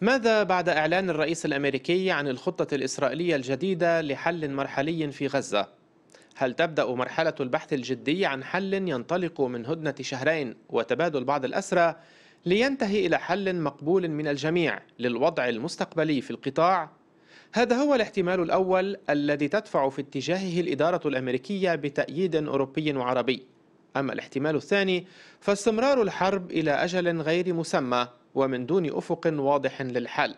ماذا بعد إعلان الرئيس الأمريكي عن الخطة الإسرائيلية الجديدة لحل مرحلي في غزة؟ هل تبدأ مرحلة البحث الجدي عن حل ينطلق من هدنة شهرين وتبادل بعض الأسرى لينتهي إلى حل مقبول من الجميع للوضع المستقبلي في القطاع؟ هذا هو الاحتمال الأول الذي تدفع في اتجاهه الإدارة الأمريكية بتأييد أوروبي وعربي أما الاحتمال الثاني فاستمرار الحرب إلى أجل غير مسمى ومن دون أفق واضح للحل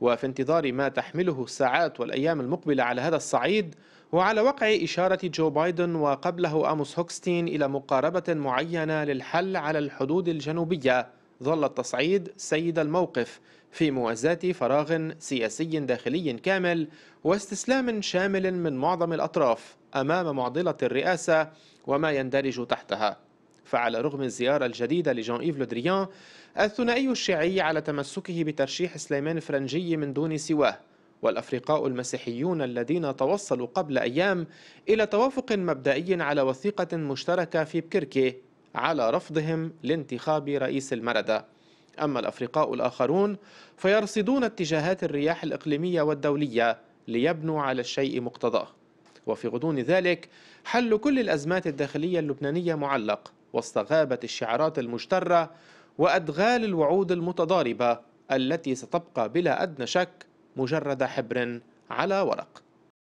وفي انتظار ما تحمله الساعات والأيام المقبلة على هذا الصعيد وعلى وقع إشارة جو بايدن وقبله أموس هوكستين إلى مقاربة معينة للحل على الحدود الجنوبية ظل التصعيد سيد الموقف في موازاة فراغ سياسي داخلي كامل واستسلام شامل من معظم الأطراف أمام معضلة الرئاسة وما يندرج تحتها فعلى رغم الزيارة الجديدة لجان إيف لودريان الثنائي الشيعي على تمسكه بترشيح سليمان فرنجي من دون سواه والأفرقاء المسيحيون الذين توصلوا قبل أيام إلى توافق مبدئي على وثيقة مشتركة في بكركي على رفضهم لانتخاب رئيس المردة أما الأفرقاء الآخرون فيرصدون اتجاهات الرياح الإقليمية والدولية ليبنوا على الشيء مقتضاه وفي غضون ذلك حل كل الأزمات الداخلية اللبنانية معلق وسط غابة الشعارات المجترة وأدغال الوعود المتضاربة التي ستبقى بلا أدنى شك مجرد حبر على ورق